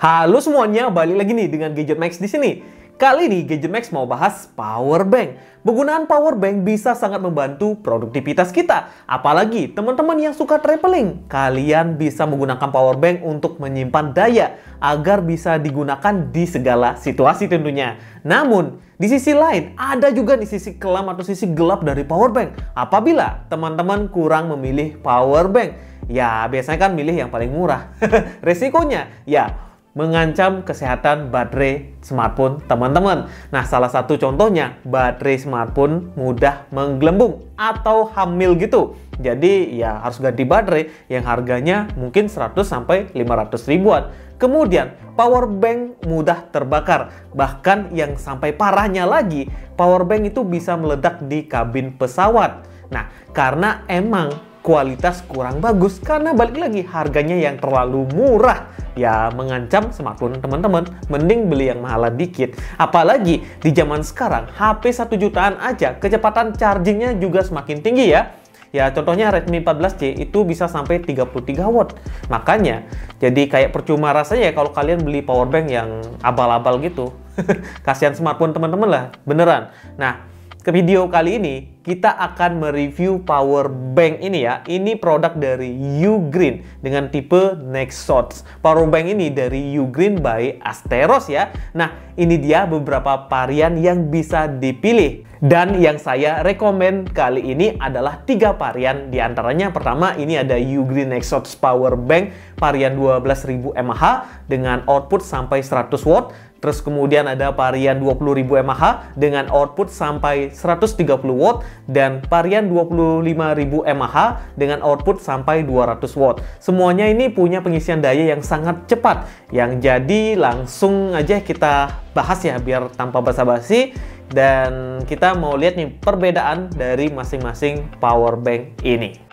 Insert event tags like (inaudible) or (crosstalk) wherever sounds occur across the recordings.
Halo semuanya, balik lagi nih dengan Gadget Max di sini. Kali ini Gadget Max mau bahas power bank. Penggunaan power bank bisa sangat membantu produktivitas kita. Apalagi teman-teman yang suka traveling, kalian bisa menggunakan power bank untuk menyimpan daya agar bisa digunakan di segala situasi tentunya. Namun, di sisi lain, ada juga di sisi kelam atau sisi gelap dari power bank. Apabila teman-teman kurang memilih power bank, ya biasanya kan milih yang paling murah. (laughs) Resikonya, ya mengancam kesehatan baterai smartphone teman-teman. Nah, salah satu contohnya baterai smartphone mudah menggelembung atau hamil gitu. Jadi ya harus ganti baterai yang harganya mungkin 100 sampai 500 ribuan. Kemudian power bank mudah terbakar. Bahkan yang sampai parahnya lagi, power bank itu bisa meledak di kabin pesawat. Nah, karena emang kualitas kurang bagus karena balik lagi harganya yang terlalu murah. Ya mengancam smartphone teman-teman, mending beli yang mahalan dikit. Apalagi di zaman sekarang HP 1 jutaan aja kecepatan chargingnya juga semakin tinggi ya. Ya contohnya Redmi 14C itu bisa sampai 33 watt. Makanya jadi kayak percuma rasanya ya kalau kalian beli powerbank yang abal-abal gitu. (laughs) Kasihan smartphone teman-teman lah, beneran. Nah, ke video kali ini kita akan mereview power bank ini ya. Ini produk dari Ugreen dengan tipe Nexots. Power bank ini dari Ugreen by Asteros ya. Nah, ini dia beberapa varian yang bisa dipilih. Dan yang saya rekomend kali ini adalah tiga varian di antaranya pertama ini ada Ugreen Nexots Power Bank varian 12.000 mAh dengan output sampai 100 watt Terus kemudian ada varian 20.000 mAh dengan output sampai 130 watt dan varian 25.000 mAh dengan output sampai 200 watt. Semuanya ini punya pengisian daya yang sangat cepat. Yang jadi langsung aja kita bahas ya biar tanpa basa-basi dan kita mau lihat nih perbedaan dari masing-masing power bank ini.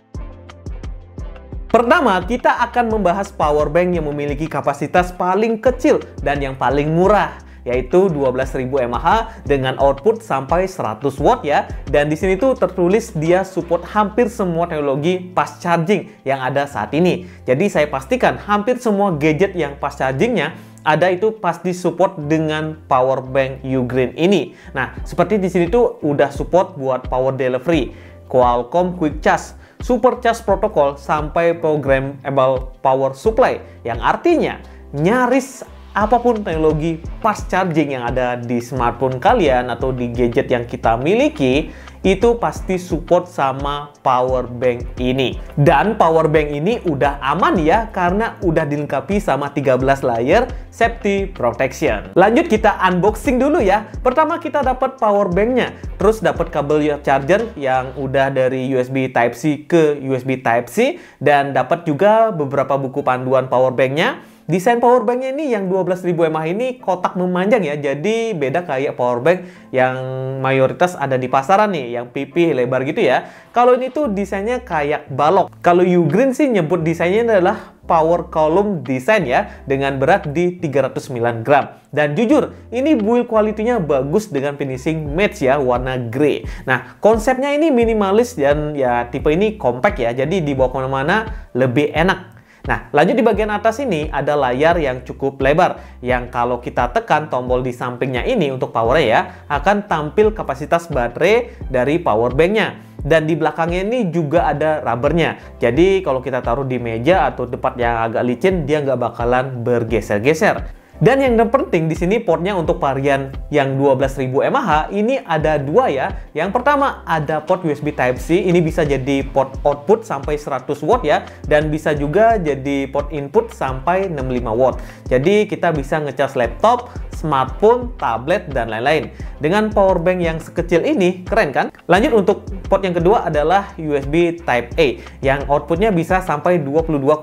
Pertama, kita akan membahas power bank yang memiliki kapasitas paling kecil dan yang paling murah yaitu 12.000 mAh dengan output sampai 100 watt ya. Dan di sini tuh tertulis dia support hampir semua teknologi fast charging yang ada saat ini. Jadi saya pastikan hampir semua gadget yang fast chargingnya ada itu pasti support dengan power bank Ugreen ini. Nah, seperti di sini tuh udah support buat power delivery, Qualcomm Quick Charge, Supercharge protokol sampai program Programmable Power Supply yang artinya nyaris apapun teknologi fast charging yang ada di smartphone kalian atau di gadget yang kita miliki itu pasti support sama power bank ini. Dan power bank ini udah aman ya karena udah dilengkapi sama 13 layer safety protection. Lanjut kita unboxing dulu ya. Pertama kita dapat power banknya, terus dapat kabel charger yang udah dari USB Type C ke USB Type C dan dapat juga beberapa buku panduan power banknya Desain powerbanknya ini yang 12.000 mAh ini kotak memanjang ya, jadi beda kayak powerbank yang mayoritas ada di pasaran nih, yang pipih lebar gitu ya. Kalau ini tuh desainnya kayak balok. Kalau Ugreen sih nyebut desainnya adalah power column design ya dengan berat di 309 gram dan jujur ini build kualitinya bagus dengan finishing matte ya warna grey nah konsepnya ini minimalis dan ya tipe ini compact ya jadi dibawa kemana-mana lebih enak Nah, lanjut di bagian atas ini ada layar yang cukup lebar yang kalau kita tekan tombol di sampingnya ini untuk powernya ya, akan tampil kapasitas baterai dari power banknya dan di belakangnya ini juga ada rubbernya jadi kalau kita taruh di meja atau tempat yang agak licin dia nggak bakalan bergeser-geser dan yang terpenting di sini portnya untuk varian yang 12000 mAh ini ada dua ya. Yang pertama ada port USB Type C, ini bisa jadi port output sampai 100 watt ya dan bisa juga jadi port input sampai 65 watt. Jadi kita bisa ngecas laptop smartphone, tablet, dan lain-lain. Dengan power bank yang sekecil ini, keren kan? Lanjut untuk port yang kedua adalah USB Type-A yang outputnya bisa sampai 22,5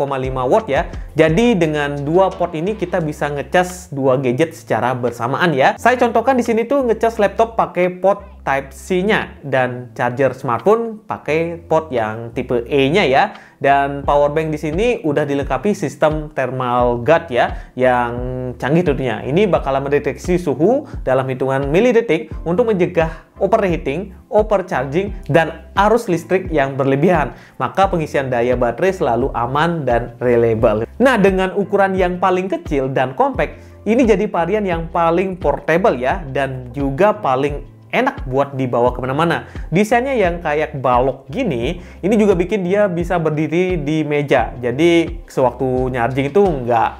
watt ya. Jadi dengan dua port ini kita bisa ngecas dua gadget secara bersamaan ya. Saya contohkan di sini tuh ngecas laptop pakai port Type C-nya dan charger smartphone pakai port yang tipe E-nya ya. Dan power bank di sini udah dilengkapi sistem thermal guard ya yang canggih tentunya. Ini bakalan mendeteksi suhu dalam hitungan milidetik untuk mencegah overheating, overcharging dan arus listrik yang berlebihan. Maka pengisian daya baterai selalu aman dan reliable. Nah, dengan ukuran yang paling kecil dan compact ini jadi varian yang paling portable ya dan juga paling enak buat dibawa kemana-mana. Desainnya yang kayak balok gini, ini juga bikin dia bisa berdiri di meja. Jadi sewaktu charging itu nggak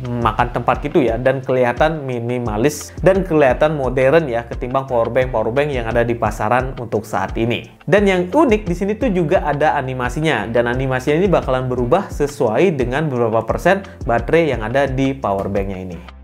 makan tempat gitu ya dan kelihatan minimalis dan kelihatan modern ya ketimbang powerbank powerbank yang ada di pasaran untuk saat ini. Dan yang unik di sini tuh juga ada animasinya dan animasinya ini bakalan berubah sesuai dengan beberapa persen baterai yang ada di powerbanknya ini.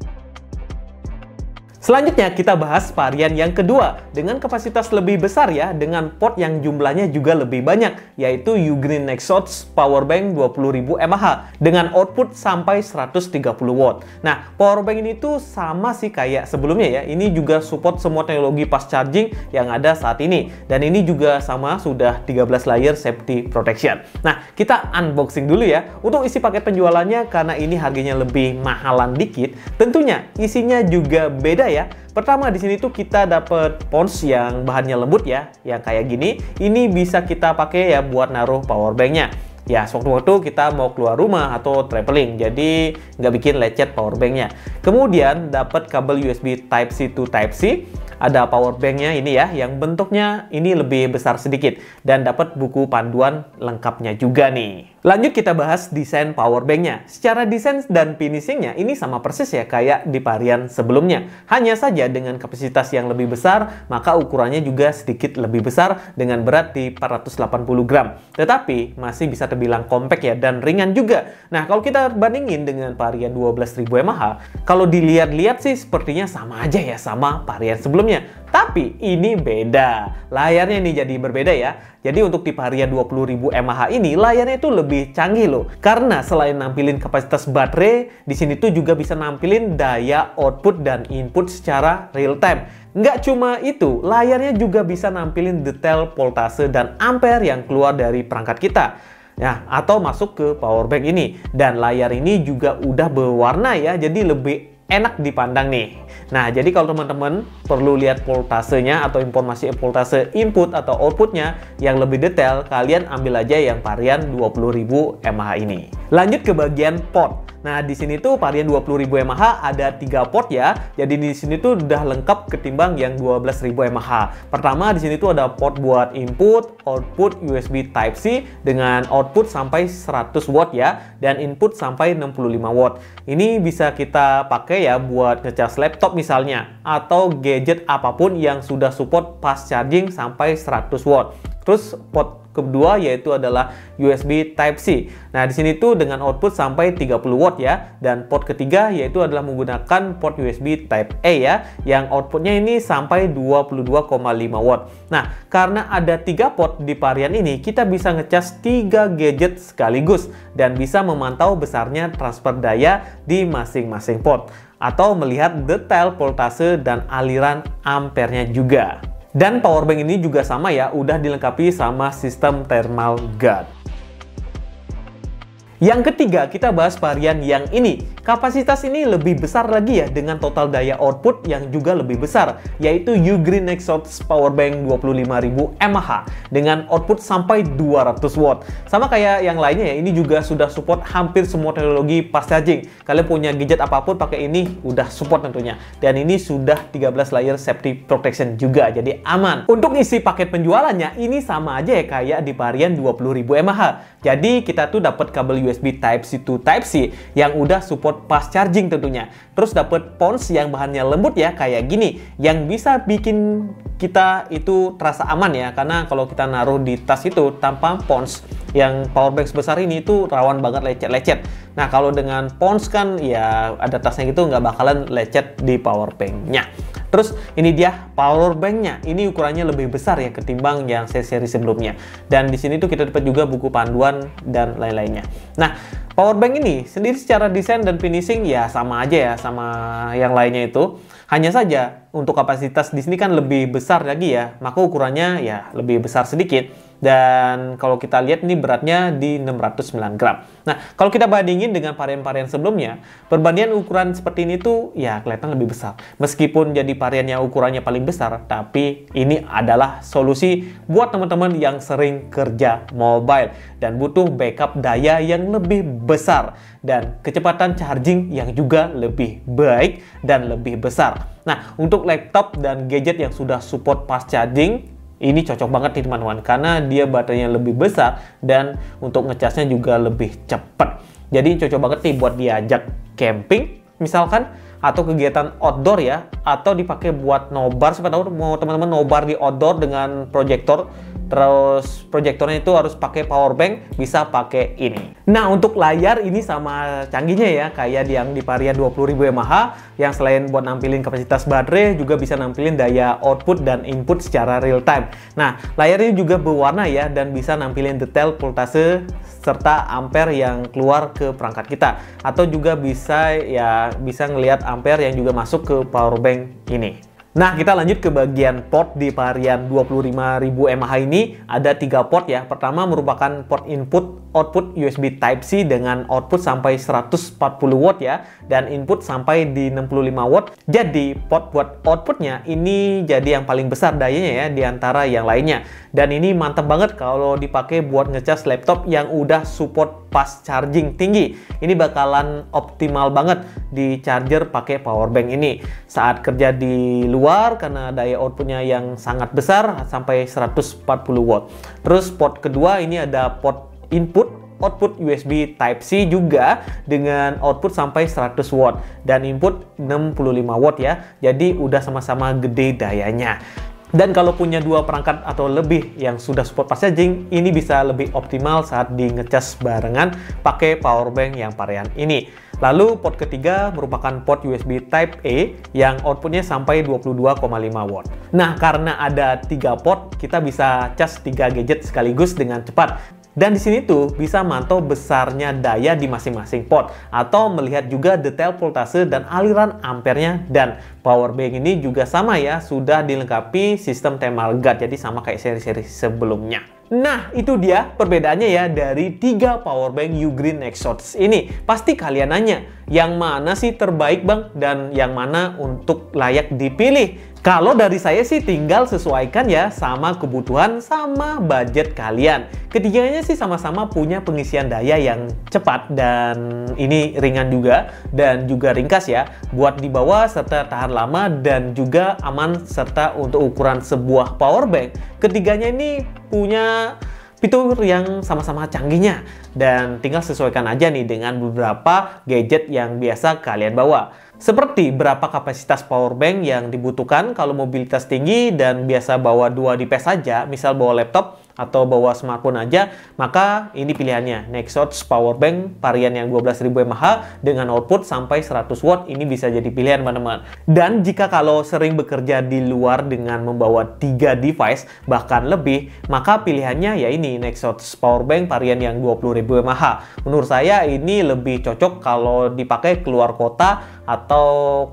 Selanjutnya kita bahas varian yang kedua dengan kapasitas lebih besar ya dengan port yang jumlahnya juga lebih banyak yaitu Ugreen Nexus Powerbank 20.000 mAh dengan output sampai 130 watt. Nah, powerbank ini tuh sama sih kayak sebelumnya ya. Ini juga support semua teknologi fast charging yang ada saat ini dan ini juga sama sudah 13 layer safety protection. Nah, kita unboxing dulu ya. Untuk isi paket penjualannya karena ini harganya lebih mahalan dikit, tentunya isinya juga beda ya ya. Pertama di sini tuh kita dapat pons yang bahannya lembut ya, yang kayak gini. Ini bisa kita pakai ya buat naruh power banknya. Ya, sewaktu-waktu kita mau keluar rumah atau traveling, jadi nggak bikin lecet power banknya. Kemudian dapat kabel USB Type C to Type C ada power banknya ini ya yang bentuknya ini lebih besar sedikit dan dapat buku panduan lengkapnya juga nih. Lanjut kita bahas desain Powerbanknya. Secara desain dan finishingnya ini sama persis ya kayak di varian sebelumnya. Hanya saja dengan kapasitas yang lebih besar maka ukurannya juga sedikit lebih besar dengan berat di 480 gram. Tetapi masih bisa terbilang kompak ya dan ringan juga. Nah kalau kita bandingin dengan varian 12.000 mAh kalau dilihat-lihat sih sepertinya sama aja ya sama varian sebelumnya. Tapi ini beda. Layarnya ini jadi berbeda ya. Jadi untuk tipe harian 20.000 mAh ini layarnya itu lebih canggih loh. Karena selain nampilin kapasitas baterai, di sini tuh juga bisa nampilin daya output dan input secara real time. Nggak cuma itu, layarnya juga bisa nampilin detail voltase dan ampere yang keluar dari perangkat kita. ya, atau masuk ke power bank ini. Dan layar ini juga udah berwarna ya, jadi lebih enak dipandang nih. Nah, jadi kalau teman-teman perlu lihat voltasenya atau informasi voltase input atau outputnya yang lebih detail, kalian ambil aja yang varian 20.000 mAh ini. Lanjut ke bagian port. Nah, di sini tuh varian 20.000 mAh ada 3 port ya. Jadi di sini tuh udah lengkap ketimbang yang 12.000 mAh. Pertama di sini tuh ada port buat input, output USB Type C dengan output sampai 100 watt ya dan input sampai 65 watt. Ini bisa kita pakai ya buat ngecas laptop misalnya atau gadget apapun yang sudah support fast charging sampai 100 watt. Terus port kedua yaitu adalah USB Type C. Nah, di sini tuh dengan output sampai 30 watt ya dan port ketiga yaitu adalah menggunakan port USB Type A ya yang outputnya ini sampai 22,5 watt. Nah, karena ada tiga port di varian ini, kita bisa ngecas tiga gadget sekaligus dan bisa memantau besarnya transfer daya di masing-masing port atau melihat detail voltase dan aliran ampernya juga. Dan powerbank ini juga sama ya, udah dilengkapi sama sistem thermal guard. Yang ketiga, kita bahas varian yang ini. Kapasitas ini lebih besar lagi ya dengan total daya output yang juga lebih besar, yaitu Ugreen Nexus Powerbank 25.000 mAh dengan output sampai 200 watt. Sama kayak yang lainnya ya, ini juga sudah support hampir semua teknologi fast charging. Kalian punya gadget apapun pakai ini udah support tentunya. Dan ini sudah 13 layer safety protection juga, jadi aman. Untuk isi paket penjualannya, ini sama aja ya kayak di varian 20.000 mAh. Jadi kita tuh dapat kabel USB Type-C to Type-C yang udah support fast charging tentunya. Terus dapat pons yang bahannya lembut ya kayak gini yang bisa bikin kita itu terasa aman ya karena kalau kita naruh di tas itu tanpa pons yang power bank sebesar ini itu rawan banget lecet-lecet. Nah kalau dengan Pons kan ya ada tasnya gitu nggak bakalan lecet di power banknya. Terus ini dia power banknya. Ini ukurannya lebih besar ya ketimbang yang saya seri sebelumnya. Dan di sini tuh kita dapat juga buku panduan dan lain-lainnya. Nah, power bank ini sendiri secara desain dan finishing ya sama aja ya sama yang lainnya itu. Hanya saja untuk kapasitas di sini kan lebih besar lagi ya, maka ukurannya ya lebih besar sedikit. Dan kalau kita lihat ini beratnya di 609 gram. Nah, kalau kita bandingin dengan varian-varian sebelumnya, perbandingan ukuran seperti ini tuh ya kelihatan lebih besar. Meskipun jadi varian yang ukurannya paling besar, tapi ini adalah solusi buat teman-teman yang sering kerja mobile dan butuh backup daya yang lebih besar dan kecepatan charging yang juga lebih baik dan lebih besar. Nah, untuk laptop dan gadget yang sudah support fast charging ini cocok banget nih teman-teman karena dia baterainya lebih besar dan untuk ngecasnya juga lebih cepat. Jadi cocok banget nih buat diajak camping misalkan atau kegiatan outdoor ya atau dipakai buat nobar siapa tahu mau teman-teman nobar di outdoor dengan proyektor Terus proyektornya itu harus pakai power bank, bisa pakai ini. Nah, untuk layar ini sama canggihnya ya, kayak yang di varian 20.000 mAh yang selain buat nampilin kapasitas baterai juga bisa nampilin daya output dan input secara real time. Nah, layarnya juga berwarna ya dan bisa nampilin detail voltase serta ampere yang keluar ke perangkat kita atau juga bisa ya bisa ngelihat ampere yang juga masuk ke power bank ini. Nah, kita lanjut ke bagian port di varian 25.000 mAh ini. Ada tiga port ya. Pertama merupakan port input output USB Type-C dengan output sampai 140 watt ya dan input sampai di 65 watt jadi port buat outputnya ini jadi yang paling besar dayanya ya di antara yang lainnya dan ini mantap banget kalau dipakai buat ngecas laptop yang udah support fast charging tinggi ini bakalan optimal banget di charger pakai power bank ini saat kerja di luar karena daya outputnya yang sangat besar sampai 140 watt terus port kedua ini ada port input output USB Type-C juga dengan output sampai 100 watt dan input 65 watt ya. Jadi udah sama-sama gede dayanya. Dan kalau punya dua perangkat atau lebih yang sudah support fast charging, ini bisa lebih optimal saat di ngecas barengan pakai power bank yang varian ini. Lalu port ketiga merupakan port USB Type-A yang outputnya sampai 22,5 watt. Nah, karena ada tiga port, kita bisa cas tiga gadget sekaligus dengan cepat. Dan di sini tuh bisa mantau besarnya daya di masing-masing port atau melihat juga detail voltase dan aliran ampernya dan power bank ini juga sama ya sudah dilengkapi sistem thermal guard jadi sama kayak seri-seri sebelumnya. Nah, itu dia perbedaannya ya dari tiga power bank Ugreen Exodus ini. Pasti kalian nanya, yang mana sih terbaik bang dan yang mana untuk layak dipilih? Kalau dari saya sih tinggal sesuaikan ya sama kebutuhan sama budget kalian. Ketiganya sih sama-sama punya pengisian daya yang cepat dan ini ringan juga dan juga ringkas ya buat dibawa serta tahan lama dan juga aman serta untuk ukuran sebuah power bank. Ketiganya ini punya fitur yang sama-sama canggihnya dan tinggal sesuaikan aja nih dengan beberapa gadget yang biasa kalian bawa. Seperti berapa kapasitas power bank yang dibutuhkan kalau mobilitas tinggi dan biasa bawa dua di saja, misal bawa laptop atau bawa smartphone aja, maka ini pilihannya. Nexus power bank varian yang 12.000 mAh dengan output sampai 100 watt ini bisa jadi pilihan teman-teman. Dan jika kalau sering bekerja di luar dengan membawa tiga device bahkan lebih, maka pilihannya ya ini Nexus power bank varian yang 20.000 mAh. Menurut saya ini lebih cocok kalau dipakai keluar kota atau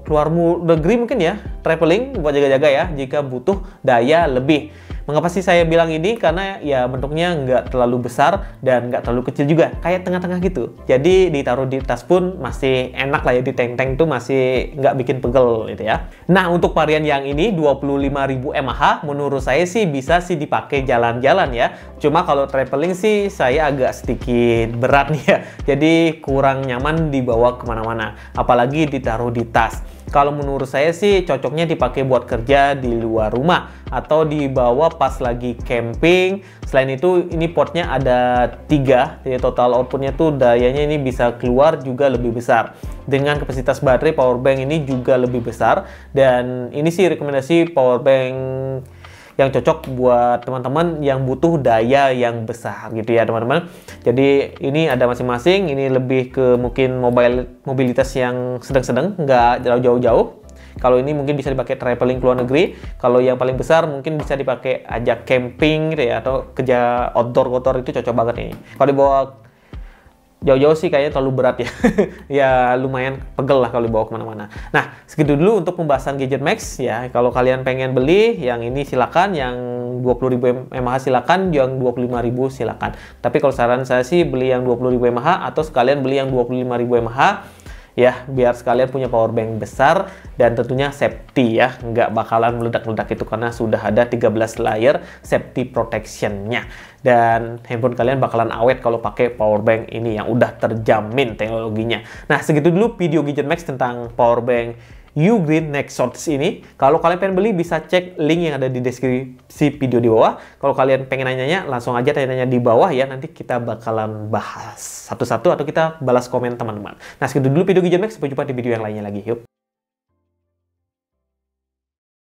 keluar negeri mungkin ya, traveling buat jaga-jaga ya jika butuh daya lebih. Mengapa sih saya bilang ini? Karena ya bentuknya nggak terlalu besar dan nggak terlalu kecil juga, kayak tengah-tengah gitu. Jadi ditaruh di tas pun masih enak lah ya, di tank-tank tuh masih nggak bikin pegel gitu ya. Nah untuk varian yang ini 25.000 mAh menurut saya sih bisa sih dipakai jalan-jalan ya. Cuma kalau traveling sih saya agak sedikit berat (laughs) nih ya, jadi kurang nyaman dibawa kemana-mana. Apalagi di ditaruh di tas. Kalau menurut saya sih cocoknya dipakai buat kerja di luar rumah atau dibawa pas lagi camping. Selain itu ini portnya ada tiga, jadi total outputnya tuh dayanya ini bisa keluar juga lebih besar. Dengan kapasitas baterai power bank ini juga lebih besar dan ini sih rekomendasi power bank yang cocok buat teman-teman yang butuh daya yang besar gitu ya teman-teman. Jadi ini ada masing-masing, ini lebih ke mungkin mobile mobilitas yang sedang-sedang, nggak jauh-jauh. Kalau ini mungkin bisa dipakai traveling ke luar negeri. Kalau yang paling besar mungkin bisa dipakai ajak camping gitu ya atau kerja outdoor kotor itu cocok banget ini. Kalau dibawa jauh-jauh sih kayaknya terlalu berat ya. (laughs) ya lumayan pegel lah kalau dibawa kemana-mana. Nah segitu dulu untuk pembahasan Gadget Max ya. Kalau kalian pengen beli yang ini silakan, yang 20.000 mAh silakan, yang 25.000 silakan. Tapi kalau saran saya sih beli yang 20.000 mAh atau sekalian beli yang 25.000 mAh ya biar sekalian punya power bank besar dan tentunya safety ya nggak bakalan meledak-ledak itu karena sudah ada 13 layer safety protectionnya dan handphone kalian bakalan awet kalau pakai power bank ini yang udah terjamin teknologinya nah segitu dulu video Gadget Max tentang power bank Ugreen Next Shorts ini. Kalau kalian pengen beli bisa cek link yang ada di deskripsi video di bawah. Kalau kalian pengen nanya langsung aja tanya-nanya di bawah ya. Nanti kita bakalan bahas satu-satu atau kita balas komen teman-teman. Nah segitu dulu video gijamex. Max. Sampai jumpa di video yang lainnya lagi. Yuk.